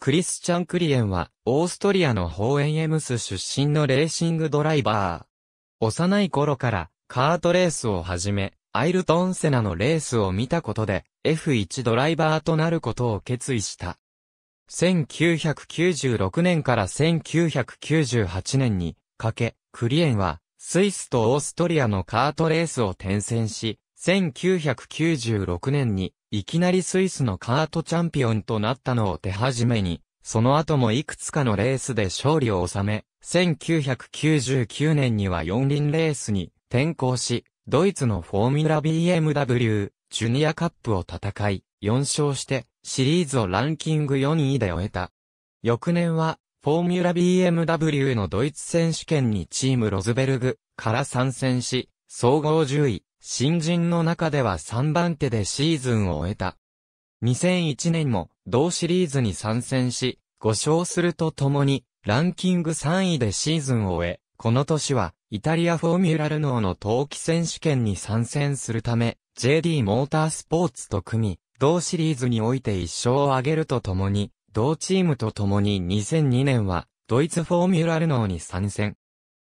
クリスチャン・クリエンは、オーストリアのホーエンエムス出身のレーシングドライバー。幼い頃から、カートレースをはじめ、アイルトン・セナのレースを見たことで、F1 ドライバーとなることを決意した。1996年から1998年に、かけ、クリエンは、スイスとオーストリアのカートレースを転戦し、1996年に、いきなりスイスのカートチャンピオンとなったのを手始めに、その後もいくつかのレースで勝利を収め、1999年には四輪レースに転向し、ドイツのフォーミュラ BMW ジュニアカップを戦い、4勝してシリーズをランキング4位で終えた。翌年は、フォーミュラ BMW のドイツ選手権にチームロズベルグから参戦し、総合10位、新人の中では3番手でシーズンを終えた。2001年も同シリーズに参戦し、5勝するとともに、ランキング3位でシーズンを終え、この年は、イタリアフォーミュラルノーの冬季選手権に参戦するため、JD モータースポーツと組み、同シリーズにおいて1勝を挙げるとともに、同チームとともに2002年は、ドイツフォーミュラルノーに参戦。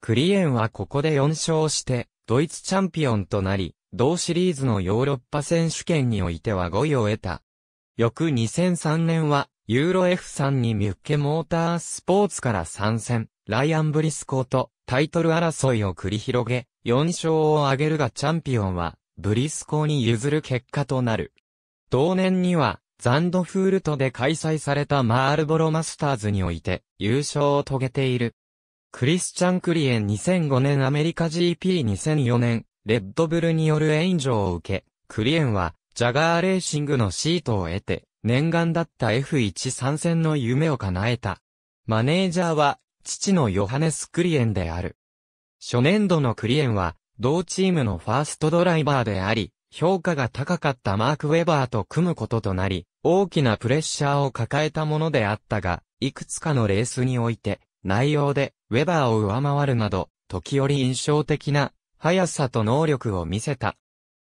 クリエンはここで4勝して、ドイツチャンピオンとなり、同シリーズのヨーロッパ選手権においては5位を得た。翌2003年は、ユーロ F3 にミュッケモータースポーツから参戦、ライアン・ブリスコーとタイトル争いを繰り広げ、4勝を挙げるがチャンピオンは、ブリスコーに譲る結果となる。同年には、ザンドフールトで開催されたマールボロマスターズにおいて優勝を遂げている。クリスチャン・クリエン2005年アメリカ GP2004 年レッドブルによる援助を受け、クリエンは、ジャガーレーシングのシートを得て、念願だった F1 参戦の夢を叶えた。マネージャーは、父のヨハネス・クリエンである。初年度のクリエンは、同チームのファーストドライバーであり、評価が高かったマーク・ウェバーと組むこととなり、大きなプレッシャーを抱えたものであったが、いくつかのレースにおいて、内容で、ウェバーを上回るなど、時折印象的な速さと能力を見せた。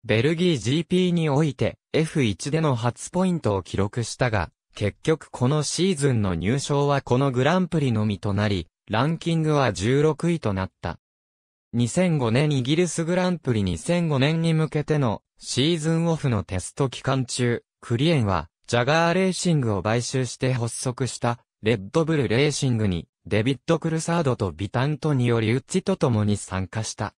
ベルギー GP において F1 での初ポイントを記録したが、結局このシーズンの入賞はこのグランプリのみとなり、ランキングは16位となった。2005年イギリスグランプリ2005年に向けてのシーズンオフのテスト期間中、クリエンはジャガーレーシングを買収して発足したレッドブルレーシングにデビッド・クルサードとビタントによりウッチと共に参加した。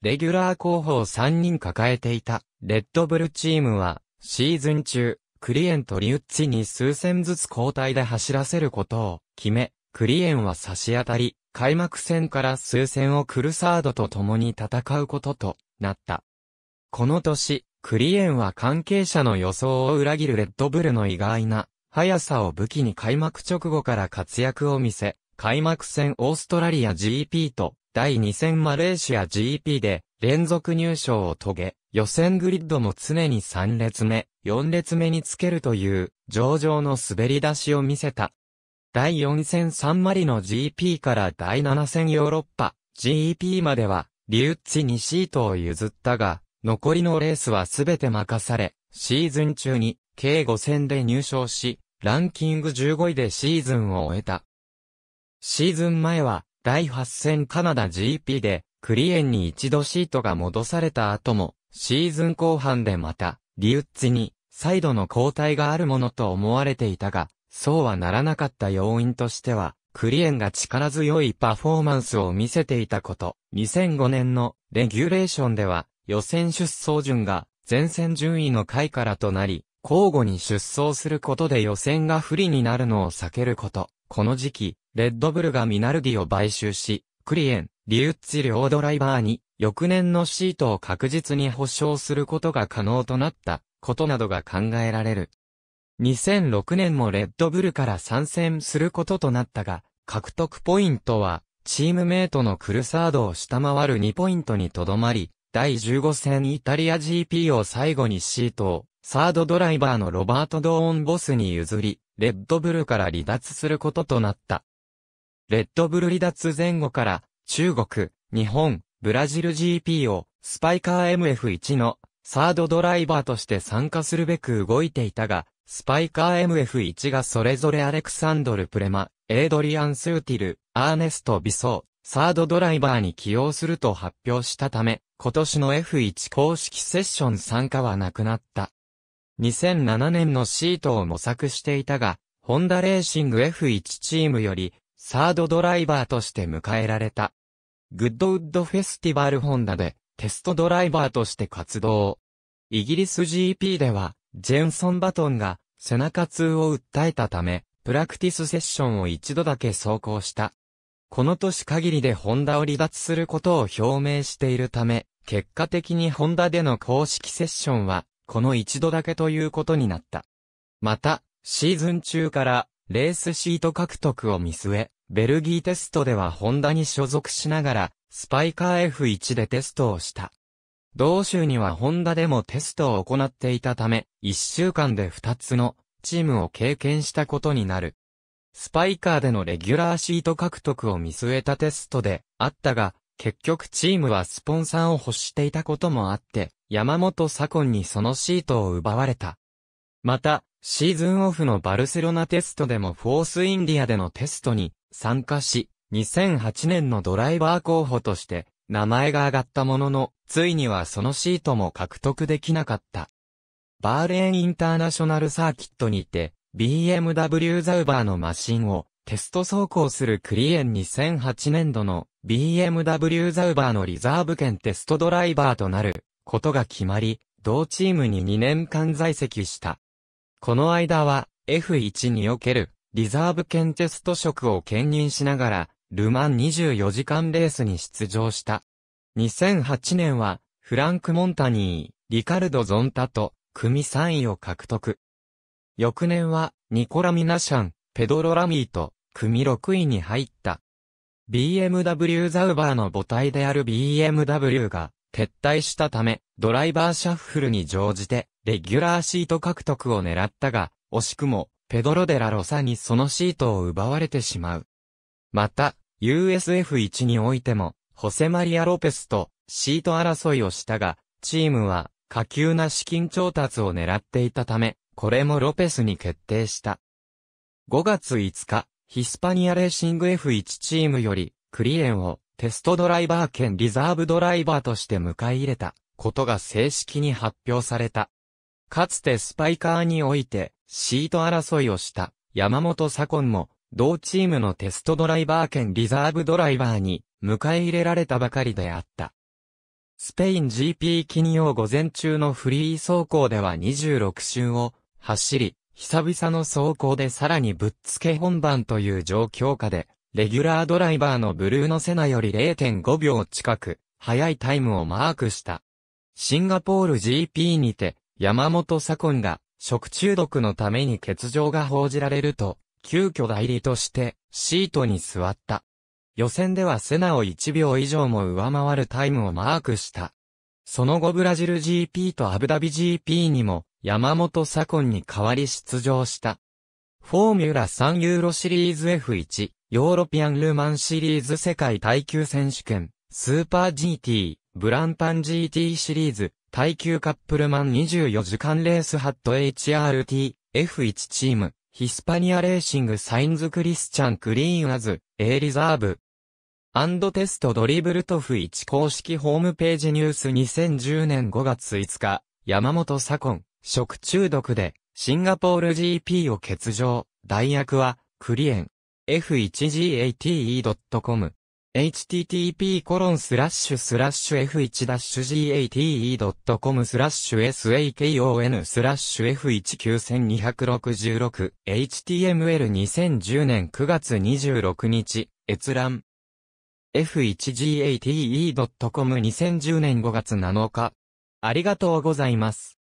レギュラー候補を3人抱えていた、レッドブルチームは、シーズン中、クリエンとリュッチに数戦ずつ交代で走らせることを決め、クリエンは差し当たり、開幕戦から数戦をクルサードと共に戦うこととなった。この年、クリエンは関係者の予想を裏切るレッドブルの意外な速さを武器に開幕直後から活躍を見せ、開幕戦オーストラリア GP と第2戦マレーシア GP で連続入賞を遂げ、予選グリッドも常に3列目、4列目につけるという上々の滑り出しを見せた。第4戦サンマリの GP から第7戦ヨーロッパ GP まではリュッツにシートを譲ったが、残りのレースはすべて任され、シーズン中に計5戦で入賞し、ランキング15位でシーズンを終えた。シーズン前は第8戦カナダ GP で、クリエンに一度シートが戻された後も、シーズン後半でまた、リウッツに、再度の交代があるものと思われていたが、そうはならなかった要因としては、クリエンが力強いパフォーマンスを見せていたこと、2005年のレギュレーションでは、予選出走順が前線順位の回からとなり、交互に出走することで予選が不利になるのを避けること、この時期、レッドブルがミナルディを買収し、クリエン、リウッチ両ドライバーに、翌年のシートを確実に保証することが可能となったことなどが考えられる。2006年もレッドブルから参戦することとなったが、獲得ポイントは、チームメイトのクルサードを下回る2ポイントにとどまり、第15戦イタリア GP を最後にシートを、サードドライバーのロバート・ドーン・ボスに譲り、レッドブルから離脱することとなった。レッドブル離脱前後から、中国、日本、ブラジル GP を、スパイカー MF1 の、サードドライバーとして参加するべく動いていたが、スパイカー MF1 がそれぞれアレクサンドル・プレマ、エイドリアン・スーティル、アーネスト・ビソー、サードドライバーに起用すると発表したため、今年の F1 公式セッション参加はなくなった。2007年のシートを模索していたが、ホンダレーシング F1 チームよりサードドライバーとして迎えられた。グッドウッドフェスティバルホンダでテストドライバーとして活動。イギリス GP では、ジェンソン・バトンが背中痛を訴えたため、プラクティスセッションを一度だけ走行した。この年限りでホンダを離脱することを表明しているため、結果的にホンダでの公式セッションは、この一度だけということになった。また、シーズン中から、レースシート獲得を見据え、ベルギーテストではホンダに所属しながら、スパイカー F1 でテストをした。同州にはホンダでもテストを行っていたため、1週間で2つのチームを経験したことになる。スパイカーでのレギュラーシート獲得を見据えたテストであったが、結局チームはスポンサーを欲していたこともあって、山本左近にそのシートを奪われた。また、シーズンオフのバルセロナテストでもフォースインディアでのテストに参加し、2008年のドライバー候補として名前が挙がったものの、ついにはそのシートも獲得できなかった。バーレーンインターナショナルサーキットにて、BMW ザウバーのマシンをテスト走行するクリエン2008年度の BMW ザウバーのリザーブ券テストドライバーとなることが決まり、同チームに2年間在籍した。この間は F1 におけるリザーブ県テスト職を兼任しながら、ルマン24時間レースに出場した。2008年は、フランク・モンタニー、リカルド・ゾンタと、組3位を獲得。翌年は、ニコラ・ミナシャン、ペドロ・ラミーと、組6位に入った。BMW ザウバーの母体である BMW が、撤退したため、ドライバーシャッフルに乗じて、レギュラーシート獲得を狙ったが、惜しくも、ペドロ・デラ・ロサにそのシートを奪われてしまう。また、USF1 においても、ホセマリア・ロペスとシート争いをしたが、チームは下級な資金調達を狙っていたため、これもロペスに決定した。5月5日、ヒスパニアレーシング F1 チームより、クリエンをテストドライバー兼リザーブドライバーとして迎え入れたことが正式に発表された。かつてスパイカーにおいて、シート争いをした山本左近も、同チームのテストドライバー兼リザーブドライバーに迎え入れられたばかりであった。スペイン GP 金曜午前中のフリー走行では26周を走り、久々の走行でさらにぶっつけ本番という状況下で、レギュラードライバーのブルーノセナより0.5秒近く、早いタイムをマークした。シンガポール GP にて、山本左近が食中毒のために欠場が報じられると、急遽代理としてシートに座った。予選ではセナを1秒以上も上回るタイムをマークした。その後ブラジル GP とアブダビ GP にも山本左近に代わり出場した。フォーミュラ3ユーロシリーズ F1、ヨーロピアンルーマンシリーズ世界耐久選手権、スーパー GT、ブランパン GT シリーズ、耐久カップルマン24時間レースハット HRT、F1 チーム、ヒスパニアレーシングサインズクリスチャンクリーンアズ、A リザーブ。アンドテストドリブルトフ1公式ホームページニュース2010年5月5日、山本左近、食中毒で、シンガポール GP を欠場、代役は、クリエン、f1gat.com e、http://f1-gate.com スラッシュ sakon スラッシュ f19266 html2010 年9月26日閲覧 f1gate.com2010 年5月7日ありがとうございます。